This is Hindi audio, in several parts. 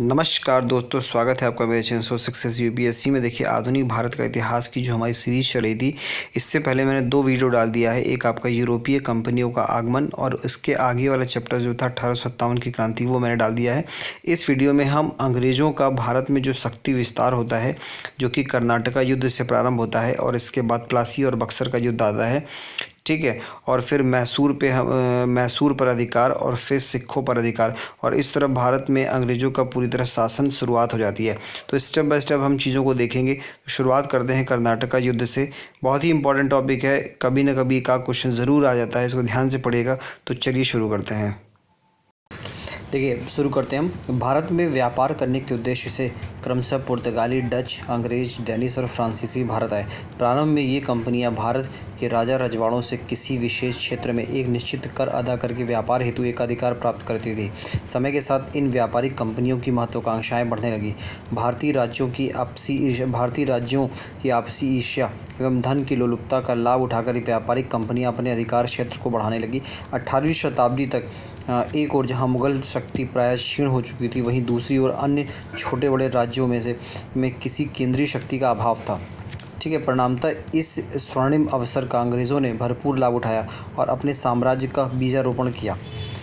नमस्कार दोस्तों स्वागत है आपका मेरे चैनल सो सक्सेस यूपीएससी में देखिए आधुनिक भारत का इतिहास की जो हमारी सीरीज चल रही थी इससे पहले मैंने दो वीडियो डाल दिया है एक आपका यूरोपीय कंपनियों का आगमन और इसके आगे वाला चैप्टर जो था अठारह की क्रांति वो मैंने डाल दिया है इस वीडियो में हम अंग्रेज़ों का भारत में जो शक्ति विस्तार होता है जो कि कर्नाटका युद्ध से प्रारंभ होता है और इसके बाद प्लासी और बक्सर का युद्ध आता है ठीक है और फिर मैसूर पे हम मैसूर पर अधिकार और फिर सिखों पर अधिकार और इस तरह भारत में अंग्रेज़ों का पूरी तरह शासन शुरुआत हो जाती है तो स्टेप बाय स्टेप हम चीज़ों को देखेंगे शुरुआत करते हैं कर्नाटक का युद्ध से बहुत ही इंपॉर्टेंट टॉपिक है कभी ना कभी का क्वेश्चन ज़रूर आ जाता है इसको ध्यान से पढ़ेगा तो चलिए शुरू करते हैं देखिए शुरू करते हैं हम भारत में व्यापार करने के उद्देश्य से क्रमशः पुर्तगाली डच अंग्रेज डेनिस और फ्रांसीसी भारत आए प्रारंभ में ये कंपनियां भारत के राजा रजवाड़ों से किसी विशेष क्षेत्र में एक निश्चित कर अदा करके व्यापार हेतु एकाधिकार प्राप्त करती थी समय के साथ इन व्यापारिक कंपनियों की महत्वाकांक्षाएँ बढ़ने लगी भारतीय राज्यों की आपसी भारतीय राज्यों की आपसी ईर्ष्या एवं धन की लोलुपता का लाभ उठाकर व्यापारिक कंपनियाँ अपने अधिकार क्षेत्र को बढ़ाने लगी अट्ठारहवीं शताब्दी तक एक और जहां मुग़ल शक्ति प्राय क्षीण हो चुकी थी वहीं दूसरी ओर अन्य छोटे बड़े राज्यों में से में किसी केंद्रीय शक्ति का अभाव था ठीक है परिणामतः इस स्वर्णिम अवसर का अंग्रेज़ों ने भरपूर लाभ उठाया और अपने साम्राज्य का बीजारोपण किया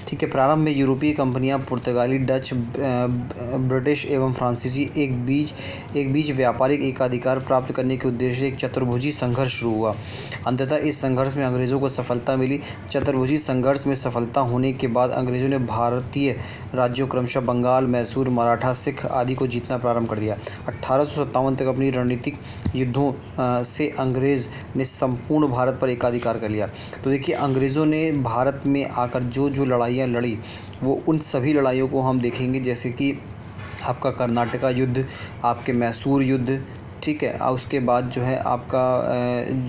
ठीक है प्रारंभ में यूरोपीय कंपनियां पुर्तगाली डच ब्रिटिश एवं फ्रांसीसी एक बीच एक बीच व्यापारिक एकाधिकार प्राप्त करने के उद्देश्य से एक चतुर्भुजी संघर्ष शुरू हुआ अंततः इस संघर्ष में अंग्रेज़ों को सफलता मिली चतुर्भुजी संघर्ष में सफलता होने के बाद अंग्रेज़ों ने भारतीय राज्यों क्रमशः बंगाल मैसूर मराठा सिख आदि को जीतना प्रारंभ कर दिया अट्ठारह तक अपनी रणनीतिक युद्धों से अंग्रेज़ ने संपूर्ण भारत पर एकाधिकार कर लिया तो देखिए अंग्रेज़ों ने भारत में आकर जो जो लड़ाई लड़ाइयाँ लड़ी वो उन सभी लड़ाइयों को हम देखेंगे जैसे कि आपका कर्नाटका युद्ध आपके मैसूर युद्ध ठीक है और उसके बाद जो है आपका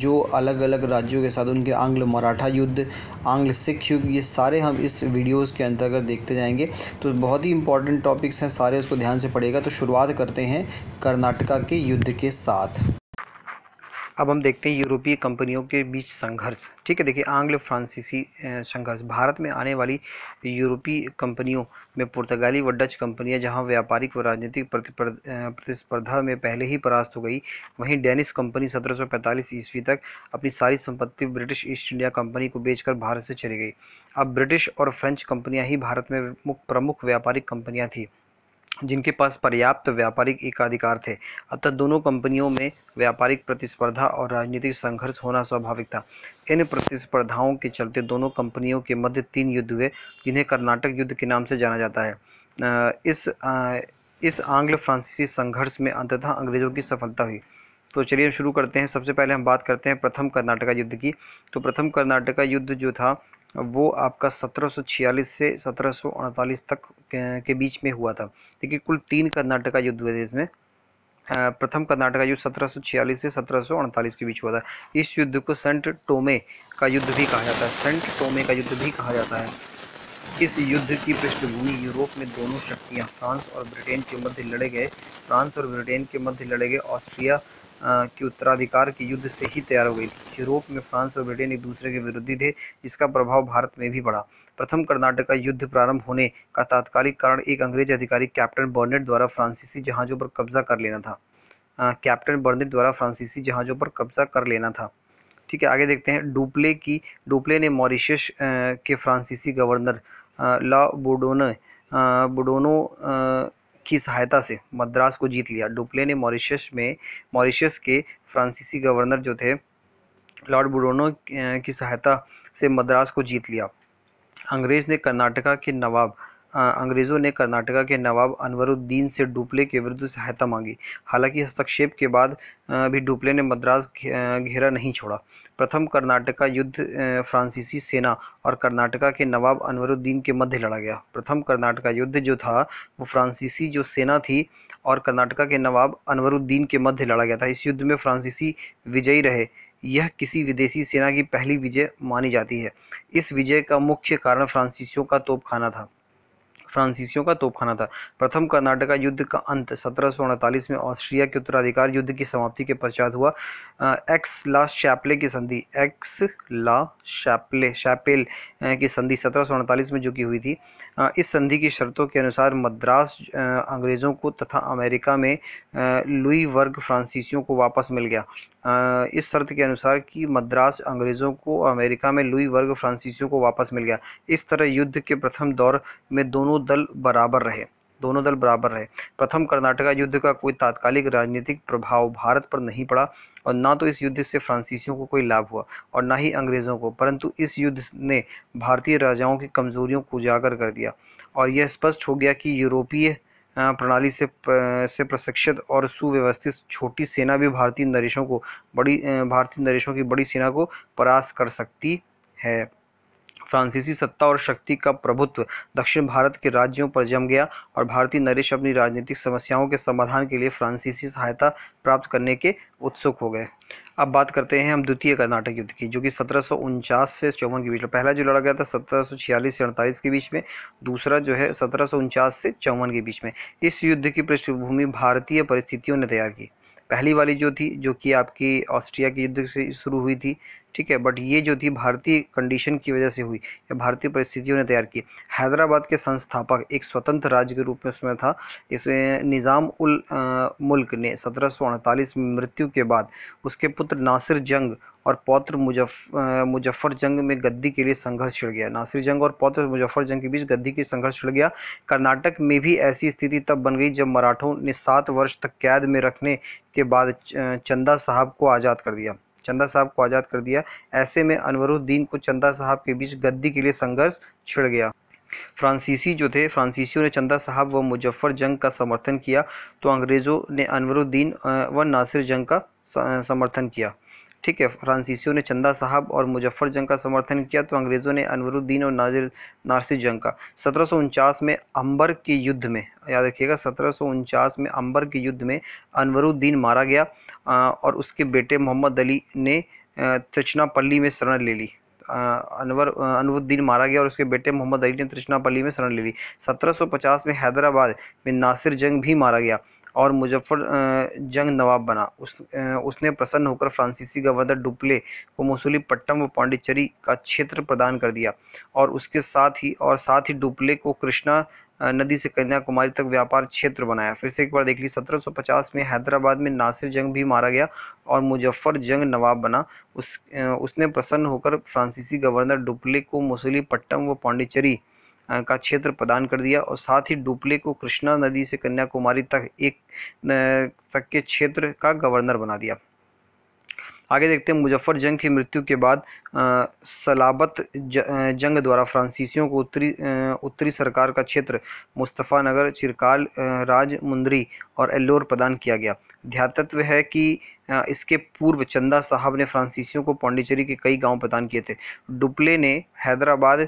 जो अलग अलग राज्यों के साथ उनके आंग्ल मराठा युद्ध आंग्ल सिख युद्ध ये सारे हम इस वीडियोस के अंतर्गत देखते जाएंगे तो बहुत ही इंपॉर्टेंट टॉपिक्स हैं सारे उसको ध्यान से पड़ेगा तो शुरुआत करते हैं कर्नाटका के युद्ध के साथ अब हम देखते हैं यूरोपीय कंपनियों के बीच संघर्ष ठीक है देखिए आंग्ल फ्रांसीसी संघर्ष भारत में आने वाली यूरोपीय कंपनियों में पुर्तगाली व डच कंपनियां जहां व्यापारिक व राजनीतिक प्रतिस्पर्धा में पहले ही परास्त हो गई वहीं डेनिस कंपनी 1745 ईस्वी तक अपनी सारी संपत्ति ब्रिटिश ईस्ट इंडिया कंपनी को बेचकर भारत से चली गई अब ब्रिटिश और फ्रेंच कंपनियाँ ही भारत में प्रमुख व्यापारिक कंपनियाँ थीं जिनके पास पर्याप्त व्यापारिक एकाधिकार थे अतः दोनों कंपनियों में व्यापारिक प्रतिस्पर्धा और राजनीतिक संघर्ष होना स्वाभाविक था इन प्रतिस्पर्धाओं के चलते दोनों कंपनियों के मध्य तीन युद्ध हुए जिन्हें कर्नाटक युद्ध के नाम से जाना जाता है इस इस आंग्ल फ्रांसीसी संघर्ष में अंततः अंग्रेजों की सफलता हुई तो चलिए शुरू करते हैं सबसे पहले हम बात करते हैं प्रथम कर्नाटका युद्ध की तो प्रथम कर्नाटका युद्ध जो था वो आपका 1746 से 1748 तक के बीच में हुआ था देखिए कुल तीन कर्नाटका युद्ध हुए थे इसमें प्रथम कर्नाटका युद्ध 1746 से 1748 के बीच हुआ था इस युद्ध को सेंट टोमे का युद्ध भी कहा जाता है सेंट टोमे का युद्ध भी कहा जाता है इस युद्ध की पृष्ठभूमि यूरोप में दोनों शक्तियां फ्रांस और ब्रिटेन के मध्य लड़े गए फ्रांस और ब्रिटेन के मध्य लड़े गए ऑस्ट्रिया के उत्तराधिकार के युद्ध से ही तैयार हो गई थी यूरोप में फ्रांस और ब्रिटेन एक दूसरे के विरोधी थे इसका प्रभाव भारत में भी पड़ा प्रथम कर्नाटक का युद्ध प्रारंभ होने का तात्कालिक कारण एक अंग्रेज अधिकारी कैप्टन बर्नेट द्वारा फ्रांसीसी जहाज़ों पर कब्जा कर लेना था कैप्टन बर्नेट द्वारा फ्रांसीसी जहाज़ों पर कब्जा कर लेना था ठीक है आगे देखते हैं डुप्ले की डुप्ले ने मॉरिशस के फ्रांसीसी गवर्नर ला बुडोने बुडोनो की सहायता से मद्रास को जीत लिया डुप्ले ने मॉरिशस में मॉरिशस के फ्रांसीसी गवर्नर जो थे लॉर्ड बुरोनो की सहायता से मद्रास को जीत लिया अंग्रेज ने कर्नाटका के नवाब अंग्रेज़ों ने कर्नाटका के नवाब अनवरुद्दीन से डुप्ले के विरुद्ध सहायता मांगी हालांकि हस्तक्षेप के बाद भी डुप्ले ने मद्रास घेरा नहीं छोड़ा प्रथम कर्नाटका युद्ध फ्रांसीसी सेना और कर्नाटका के नवाब अनवरुद्दीन के मध्य लड़ा गया प्रथम कर्नाटका युद्ध जो था वो फ्रांसीसी जो सेना थी और कर्नाटका के नवाब अनवरुद्दीन के मध्य लड़ा गया था इस युद्ध में फ्रांसीसी विजयी रहे यह किसी विदेशी सेना की पहली विजय मानी जाती है इस विजय का मुख्य कारण फ्रांसीसियों का तोपखाना था फ्रांसीसियों का तोपखाना था प्रथम कर्नाटका युद्ध का अंत सत्रह में ऑस्ट्रिया के उत्तराधिकार युद्ध की समाप्ति के पश्चात हुआ एक्स ला शैपले की संधि एक्स ला शैपले शैपेल की संधि सत्रह में जो की हुई थी इस संधि की शर्तों के अनुसार मद्रास अंग्रेज़ों को तथा अमेरिका में लुई वर्ग फ्रांसीसियों को वापस मिल गया इस शर्त के अनुसार कि मद्रास अंग्रेज़ों को अमेरिका में लुई वर्ग फ्रांसीसियों को वापस मिल गया इस तरह युद्ध के प्रथम दौर में दोनों दल बराबर रहे दोनों दल बराबर रहे प्रथम कर्नाटका युद्ध का कोई तात्कालिक राजनीतिक प्रभाव भारत पर नहीं पड़ा और ना तो इस युद्ध से फ्रांसीसियों को कोई लाभ हुआ और ना ही अंग्रेजों को परंतु इस युद्ध ने भारतीय राजाओं की कमजोरियों को उजागर कर दिया और यह स्पष्ट हो गया कि यूरोपीय प्रणाली से से प्रशिक्षित और सुव्यवस्थित छोटी सेना भी भारतीय नरेशों को बड़ी भारतीय नरेशों की बड़ी सेना को परास्त कर सकती है फ्रांसीसी सत्ता और शक्ति का प्रभुत्व दक्षिण भारत के राज्यों पर जम गया और भारतीय नरेश अपनी राजनीतिक समस्याओं के समाधान के लिए फ्रांसीसी सहायता प्राप्त करने के उत्सुक हो गए अब बात करते हैं हम द्वितीय कर्नाटक युद्ध की जो कि सत्रह से चौवन के बीच में पहला जो लड़ा गया था सत्रह से अड़तालीस के बीच में दूसरा जो है सत्रह से चौवन के बीच में इस युद्ध की पृष्ठभूमि भारतीय परिस्थितियों ने तैयार की पहली वाली जो थी जो कि आपकी ऑस्ट्रिया के युद्ध से शुरू हुई थी ठीक है बट ये जो थी भारतीय कंडीशन की वजह से हुई या भारतीय परिस्थितियों ने तैयार की हैदराबाद के संस्थापक एक स्वतंत्र राज्य के रूप में उसमें था इसमें निज़ाम उल आ, मुल्क ने सत्रह में मृत्यु के बाद उसके पुत्र नासिर जंग और पौत्र मुजफ्फर मुजफ्फर जंग में गद्दी के लिए संघर्ष छिड़ गया नासिर जंग और पौत्र मुजफ्फर जंग के बीच गद्दी के संघर्ष छिड़ गया कर्नाटक में भी ऐसी स्थिति तब बन गई जब मराठों ने सात वर्ष तक कैद में रखने के बाद चंदा साहब को आज़ाद कर दिया चंदा साहब को आज़ाद कर दिया ऐसे में अनवरुद्दीन को चंदा साहब के बीच गद्दी के लिए संघर्ष छिड़ गया फ्रांसीसी जो थे फ्रांसीसियों ने चंदा साहब व मुजफ्फर जंग का समर्थन किया तो अंग्रेज़ों ने अनवरुद्दीन व नासिर जंग का समर्थन किया ठीक है फ्रांसीसियों ने चंदा साहब और मुजफ्फर जंग का समर्थन किया तो अंग्रेज़ों ने अनवरुद्दीन और नाजिर नारसी जंग का सत्रह में अंबर के युद्ध में याद रखिएगा सत्रह में अंबर के युद्ध में अनवरुद्दीन मारा गया और उसके बेटे मोहम्मद अली ने त्रिचनापल्ली में शरण ले ली अनवर अनवरुद्दीन मारा गया और उसके बेटे मोहम्मद अली ने त्रिचनापल्ली में शरण ले ली सत्रह में हैदराबाद में नासिर जंग भी मारा गया और मुजफ्फर जंग नवाब बना उस उसने प्रसन्न होकर फ्रांसीसी गवर्नर डुप्ले को पट्टम व पांडिचेरी का क्षेत्र प्रदान कर दिया और उसके साथ ही और साथ ही डुप्ले को कृष्णा नदी से कन्याकुमारी तक व्यापार क्षेत्र बनाया फिर से एक बार देख ली 1750 में हैदराबाद में नासिर जंग भी मारा गया और मुजफ्फर जंग नवाब बना उस उसने प्रसन्न होकर फ्रांसीसी गवर्नर डुप्ले को मसूलीपट्टम व पांडिचेरी का क्षेत्र प्रदान कर दिया और साथ ही डुपले को कृष्णा नदी से कन्याकुमारी तक एक तक के क्षेत्र का गवर्नर बना दिया आगे देखते हैं मुजफ्फर जंग की मृत्यु के बाद आ, सलाबत ज, जंग द्वारा फ्रांसीसियों को उत्तरी उत्तरी सरकार का क्षेत्र मुस्तफ़ा नगर चिरकाल राज और एल्लोर प्रदान किया गया ध्यातत्व है कि हाँ, इसके पूर्व चंदा साहब ने फ्रांसीसियों को पांडिचेरी के कई गांव प्रदान किए थे डुप्ले ने हैदराबाद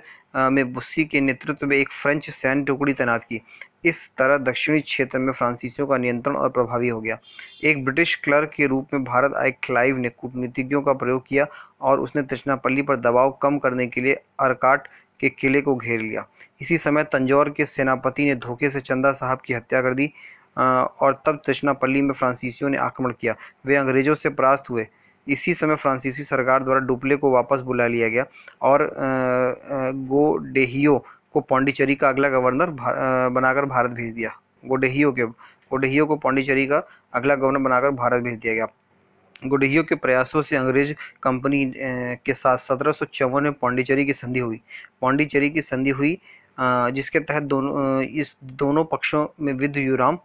में बुस्सी के नेतृत्व में एक फ्रेंच सैन्य टुकड़ी तैनात की इस तरह दक्षिणी क्षेत्र में फ्रांसीसियों का नियंत्रण और प्रभावी हो गया एक ब्रिटिश क्लर्क के रूप में भारत आए क्लाइव ने कूटनीतिज्ञों का प्रयोग किया और उसने तृष्णापल्ली पर दबाव कम करने के लिए अरकाट के किले को घेर लिया इसी समय तंजौर के सेनापति ने धोखे से चंदा साहब की हत्या कर दी और तब तृष्णापल्ली में फ्रांसीसियों ने आक्रमण किया वे अंग्रेज़ों से परास्त हुए इसी समय फ्रांसीसी सरकार द्वारा डुप्ले को वापस बुला लिया गया और गोडेहियो को पौंडीचेरी का अगला गवर्नर बनाकर भारत भेज दिया गोडेहियो के गोडेहियो को पौंडीचेरी का अगला गवर्नर बनाकर भारत भेज दिया गया गुडहियो के प्रयासों से अंग्रेज कंपनी के साथ सत्रह सौ चौवन में पौंडीचेरी की संधि हुई पौंडीचेरी की संधि हुई जिसके तहत दोनों इस दोनों पक्षों में विद्युराम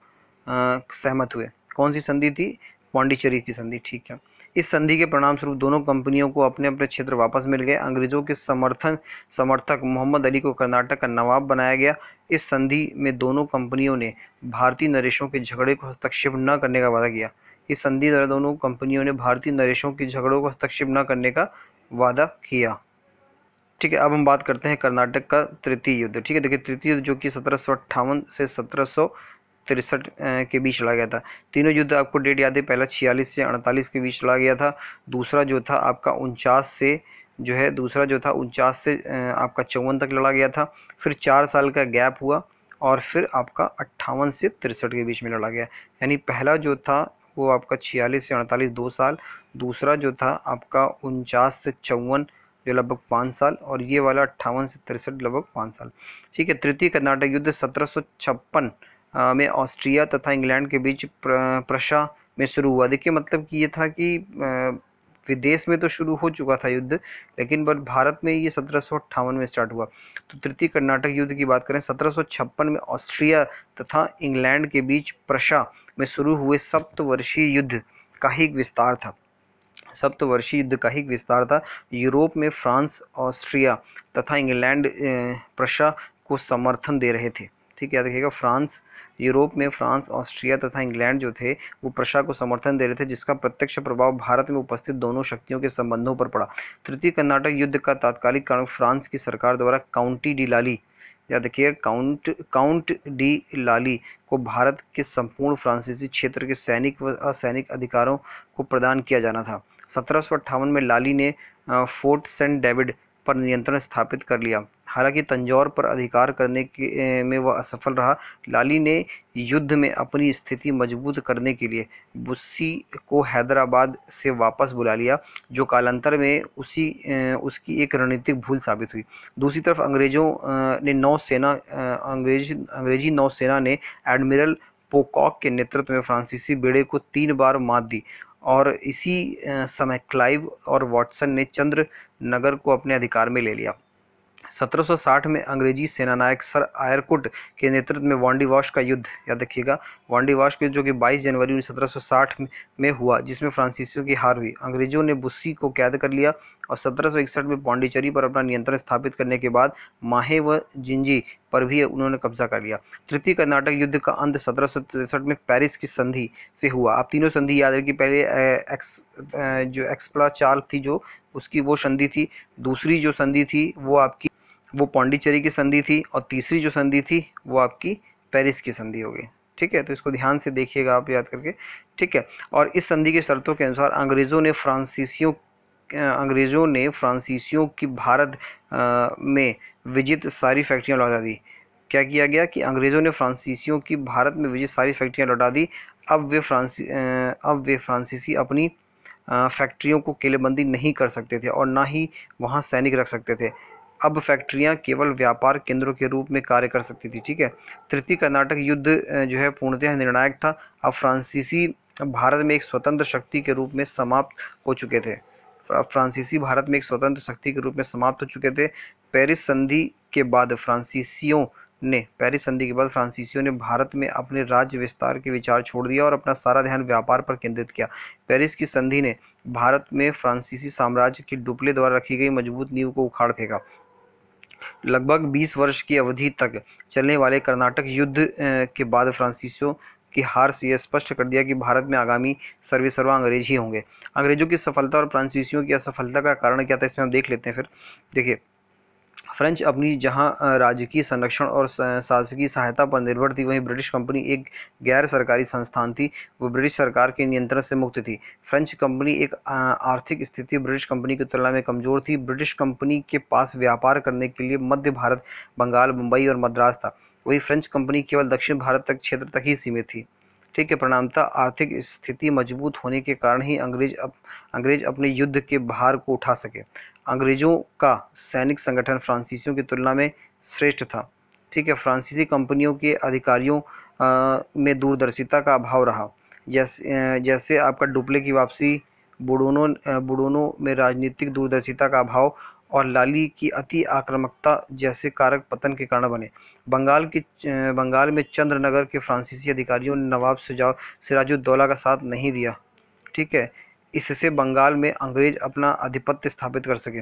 सहमत हुए कौन सी संधि थी पौंडीचेरी की संधि ठीक है इस संधि के परिणाम स्वरूप दोनों कंपनियों को अपने अपने क्षेत्र वापस मिल गए अंग्रेजों के समर्थन समर्थक मोहम्मद अली को कर्नाटक का नवाब बनाया गया इस संधि में दोनों कंपनियों ने भारतीय नरेशों के झगड़े को हस्तक्षेप न करने का वादा किया इस संधि द्वारा दोनों कंपनियों ने भारतीय नरेशों के झगड़ों को हस्तक्षेप न करने का वादा किया ठीक है अब हम बात करते हैं कर्नाटक का तृतीय युद्ध ठीक है देखिए तृतीय युद्ध जो कि सत्रह से सत्रह तिरसठ के बीच चला गया था तीनों युद्ध आपको डेट याद है पहला छियालीस से अड़तालीस के बीच चला गया था दूसरा जो था आपका उनचास से जो है दूसरा जो था उनचास से आपका चौवन तक लड़ा गया था फिर चार साल का गैप हुआ और फिर आपका अट्ठावन से तिरसठ के बीच में लड़ा गया यानी पहला जो था वो आपका छियालीस से अड़तालीस दो साल दूसरा जो था आपका उनचास से चौवन जो लगभग पाँच साल और ये वाला अट्ठावन से तिरसठ लगभग पाँच साल ठीक है तृतीय कर्नाटक युद्ध सत्रह सौ छप्पन में ऑस्ट्रिया तथा इंग्लैंड के बीच प्रशा में शुरू हुआ देखिए मतलब कि ये था कि विदेश में तो शुरू हो चुका था युद्ध लेकिन बट भारत में ये सत्रह में स्टार्ट हुआ तो तृतीय कर्नाटक युद्ध की बात करें सत्रह में ऑस्ट्रिया तथा इंग्लैंड के बीच प्रशा में शुरू हुए सप्तवर्षीय युद्ध का ही विस्तार था सप्तवर्षीय युद्ध का ही विस्तार था यूरोप में फ्रांस ऑस्ट्रिया तथा इंग्लैंड प्रशा को समर्थन दे रहे थे थी क्या देखिएगा फ्रांस यूरोप में फ्रांस ऑस्ट्रिया तथा इंग्लैंड जो थे वो प्रशा को समर्थन दे रहे थे जिसका प्रत्यक्ष प्रभाव भारत में उपस्थित दोनों शक्तियों के संबंधों पर पड़ा तृतीय कर्नाटक युद्ध का तात्कालिक कारण फ्रांस की सरकार द्वारा काउंटी डिलाली या देखिए काउंट काउंट डी लाली को भारत के संपूर्ण फ्रांसीसी क्षेत्र के सैनिक व असैनिक अधिकारों को प्रदान किया जाना था सत्रह में लाली ने फोर्ट सेंट डेविड पर नियंत्रण स्थापित कर लिया हालांकि तंजौर पर अधिकार करने के में वह असफल रहा लाली ने युद्ध में अपनी स्थिति मजबूत करने के लिए बुस्सी को हैदराबाद से वापस बुला लिया जो कालांतर में उसी उसकी एक रणनीतिक भूल साबित हुई दूसरी तरफ अंग्रेजों ने नौसेना अंग्रेज अंग्रेजी नौसेना ने एडमिरल पोकॉक के नेतृत्व में फ्रांसीसी बेड़े को तीन बार मात दी और इसी समय क्लाइव और वॉटसन ने चंद्र नगर को अपने अधिकार में ले लिया 1760 में अंग्रेजी सेनानायक सर आयरकुट के नेतृत्व में वांडीवाश का युद्ध याद रखिएगा वांडीवाश का जो कि 22 जनवरी 1760 में हुआ जिसमें फ्रांसीसियों की हार हुई अंग्रेजों ने बुस्सी को कैद कर लिया और 1761 में पांडिचेरी पर अपना नियंत्रण स्थापित करने के बाद माहे व जिंजी पर भी उन्होंने कब्जा कर लिया तृतीय कर्नाटक युद्ध का अंत सत्रह में पेरिस की संधि से हुआ आप तीनों संधि याद रखिए पहले एक्स जो एक्सप्ला चाल थी जो उसकी वो संधि थी दूसरी जो संधि थी वो आपकी वो पौंडीचेरी की संधि थी और तीसरी जो संधि थी वो आपकी पेरिस की संधि हो गई ठीक है तो इसको ध्यान से देखिएगा आप याद करके ठीक है और इस संधि की शर्तों के अनुसार अंग्रेज़ों ने फ्रांसीसियों अंग्रेज़ों ने फ्रांसीसियों की भारत में विजित सारी फैक्ट्रियां लौटा दी क्या किया गया कि अंग्रेज़ों ने फ्रांसीसियों की भारत में विजित सारी फैक्ट्रियां लौटा दी अब वे फ्रांसी अब वे फ्रांसीसी अपनी फैक्ट्रियों को किलेबंदी नहीं कर सकते थे और ना ही वहाँ सैनिक रख सकते थे अब फैक्ट्रियाँ केवल व्यापार केंद्रों के रूप में कार्य कर सकती थी ठीक है तृतीय कर्नाटक युद्ध जो है पूर्णतः निर्णायक था अब फ्रांसीसी भारत में एक स्वतंत्र शक्ति के रूप में समाप्त हो चुके थे फ्रांसीसी भारत में एक स्वतंत्र शक्ति के रूप में समाप्त हो चुके थे पेरिस संधि के बाद फ्रांसीसियों ने पेरिस संधि के बाद फ्रांसीसियो ने भारत में अपने राज्य विस्तार के विचार छोड़ दिया और अपना सारा ध्यान व्यापार पर केंद्रित किया पेरिस की संधि ने भारत में फ्रांसीसी साम्राज्य की डुपले द्वारा रखी गई मजबूत नींव को उखाड़ फेंका लगभग 20 वर्ष की अवधि तक चलने वाले कर्नाटक युद्ध के बाद फ्रांसीसियों की हार से यह स्पष्ट कर दिया कि भारत में आगामी सर्वेसर्वा अंग्रेज ही होंगे अंग्रेजों की सफलता और फ्रांसीसियों की असफलता का कारण क्या था इसमें हम देख लेते हैं फिर देखिए फ्रेंच अपनी जहां राजकीय संरक्षण और शासकीय सहायता पर निर्भर थी वहीं ब्रिटिश कंपनी एक गैर सरकारी संस्थान थी वो ब्रिटिश सरकार के नियंत्रण से मुक्त थी फ्रेंच कंपनी एक आर्थिक स्थिति ब्रिटिश कंपनी की तुलना में कमजोर थी ब्रिटिश कंपनी के पास व्यापार करने के लिए मध्य भारत बंगाल मुंबई और मद्रास था वही फ्रेंच कंपनी केवल दक्षिण भारत तक क्षेत्र तक ही सीमित थी ठीक है प्रणामता आर्थिक स्थिति मजबूत होने के कारण ही अंग्रेज अप, अंग्रेज अपने युद्ध के भार को उठा सके अंग्रेजों का सैनिक संगठन फ्रांसीसियों की तुलना में श्रेष्ठ था ठीक है फ्रांसीसी कंपनियों के अधिकारियों आ, में दूरदर्शिता का अभाव रहा जैसे जैसे आपका डुप्ले की वापसी बुडोनो बुडोनो में राजनीतिक दूरदर्शिता का अभाव और लाली की अति आक्रामकता जैसे कारक पतन के कारण बने बंगाल की बंगाल में चंद्रनगर के फ्रांसीसी अधिकारियों ने नवाब सुजाव सिराजुद्दौला का साथ नहीं दिया ठीक है इससे बंगाल में अंग्रेज अपना आधिपत्य स्थापित कर सके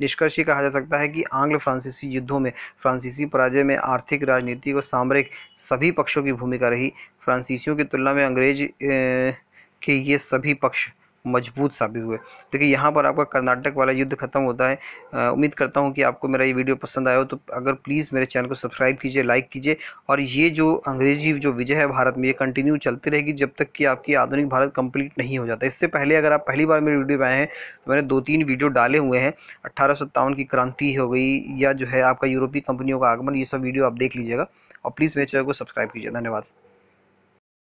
निष्कर्ष ये कहा जा सकता है कि आंग्ल फ्रांसीसी युद्धों में फ्रांसीसी पराजय में आर्थिक राजनीतिक और सामरिक सभी पक्षों की भूमिका रही फ्रांसीसियों की तुलना में अंग्रेज के ये सभी पक्ष मजबूत साबित हुए देखिए यहाँ पर आपका कर्नाटक वाला युद्ध खत्म होता है उम्मीद करता हूँ कि आपको मेरा ये वीडियो पसंद आया हो तो अगर प्लीज़ मेरे चैनल को सब्सक्राइब कीजिए लाइक कीजिए और ये जो अंग्रेजी जो विजय है भारत में ये कंटिन्यू चलती रहेगी जब तक कि आपकी आधुनिक भारत कंप्लीट नहीं हो जाता इससे पहले अगर आप पहली बार मेरे वीडियो में आए हैं तो मैंने दो तीन वीडियो डाले हुए हैं अट्ठारह की क्रांति हो गई या जो है आपका यूरोपीय कंपनियों का आगमन ये सब वीडियो आप देख लीजिएगा और प्लीज़ मेरे चैनल को सब्सक्राइब कीजिए धन्यवाद